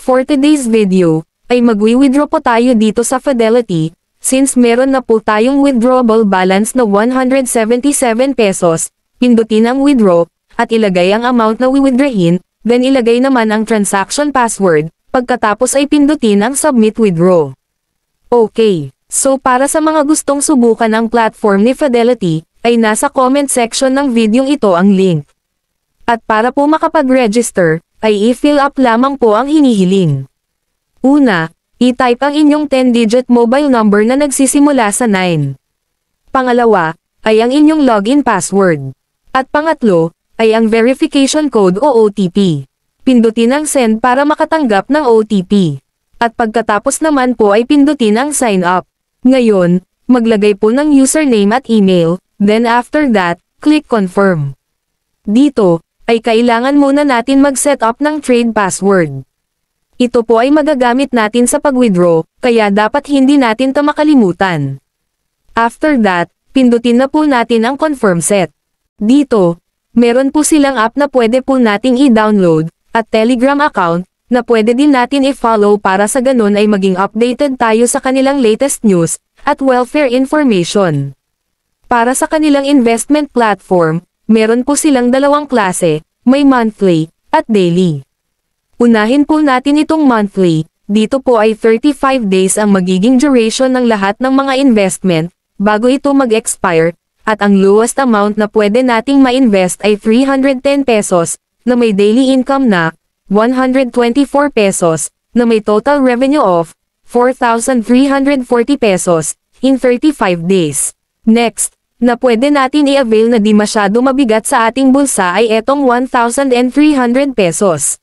For today's video, ay magwi-withdraw po tayo dito sa Fidelity, since meron na po tayong withdrawable balance na 177 pesos, pindutin ang withdraw, at ilagay ang amount na wi wiwithdrahin, then ilagay naman ang transaction password, pagkatapos ay pindutin ang submit withdraw. Okay, so para sa mga gustong subukan ang platform ni Fidelity, ay nasa comment section ng video ito ang link. At para po makapag-register, ay i-fill up lamang po ang hinihiling. Una, i-type ang inyong 10-digit mobile number na nagsisimula sa 9. Pangalawa, ay ang inyong login password. At pangatlo, ay ang verification code o OTP. Pindutin ang send para makatanggap ng OTP. At pagkatapos naman po ay pindutin ang sign up. Ngayon, maglagay po ng username at email, then after that, click confirm. Dito, ay kailangan muna natin mag-set up ng trade password. Ito po ay magagamit natin sa pag-withdraw, kaya dapat hindi natin ito makalimutan. After that, pindutin na po natin ang confirm set. Dito, meron po silang app na pwede po nating i-download, at Telegram account, na pwede din natin i-follow para sa ganun ay maging updated tayo sa kanilang latest news at welfare information. Para sa kanilang investment platform, meron po silang dalawang klase, may monthly, at daily. Unahin po natin itong monthly, dito po ay 35 days ang magiging duration ng lahat ng mga investment, bago ito mag-expire, at ang lowest amount na pwede nating ma-invest ay 310 pesos, na may daily income na 124 pesos, na may total revenue of 4,340 pesos, in 35 days. Next, na pwede natin i-avail na di masyado mabigat sa ating bulsa ay etong 1,300 pesos.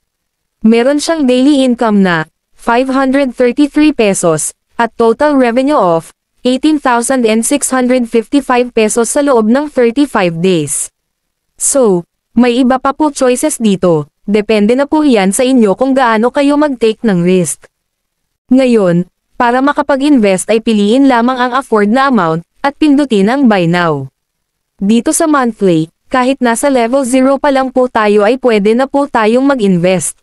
Meron siyang daily income na 533 pesos at total revenue of 18,655 pesos sa loob ng 35 days. So, may iba pa po choices dito, depende na po yan sa inyo kung gaano kayo mag-take ng risk. Ngayon, para makapag-invest ay piliin lamang ang afford na amount, at pindutin ang Buy Now. Dito sa monthly, kahit nasa level 0 pa lang po tayo ay pwede na po tayong mag-invest.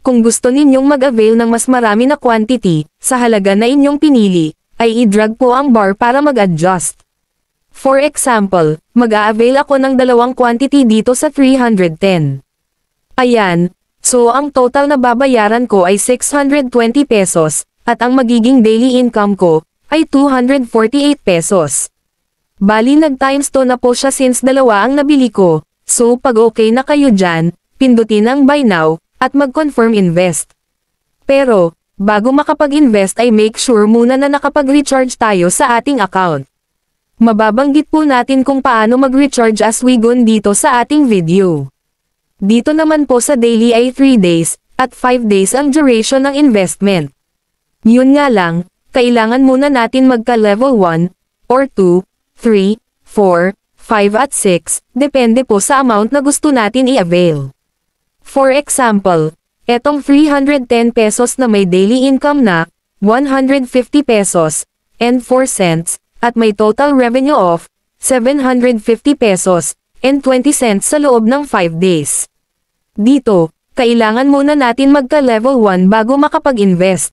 Kung gusto ninyong mag-avail ng mas marami na quantity, sa halaga na inyong pinili, ay i-drag po ang bar para mag-adjust. For example, mag-a-avail ako ng dalawang quantity dito sa 310. Ayan, so ang total na babayaran ko ay 620 pesos, at ang magiging daily income ko, ay 248 pesos. Bali nag times to na po siya since dalawa ang nabili ko, so pag okay na kayo dyan, pindutin ang buy now, at mag-confirm invest. Pero, bago makapag-invest ay make sure muna na nakapag-recharge tayo sa ating account. Mababanggit po natin kung paano mag-recharge as we go dito sa ating video. Dito naman po sa daily ay 3 days, at 5 days ang duration ng investment. Yun nga lang, kailangan muna natin magka-level 1, or 2, 3, 4, 5 at 6, depende po sa amount na gusto natin i-avail. For example, etong 310 pesos na may daily income na, 150 pesos, and 4 cents, at may total revenue of, 750 pesos, and 20 cents sa loob ng 5 days. Dito, kailangan muna natin magka-level 1 bago makapag-invest,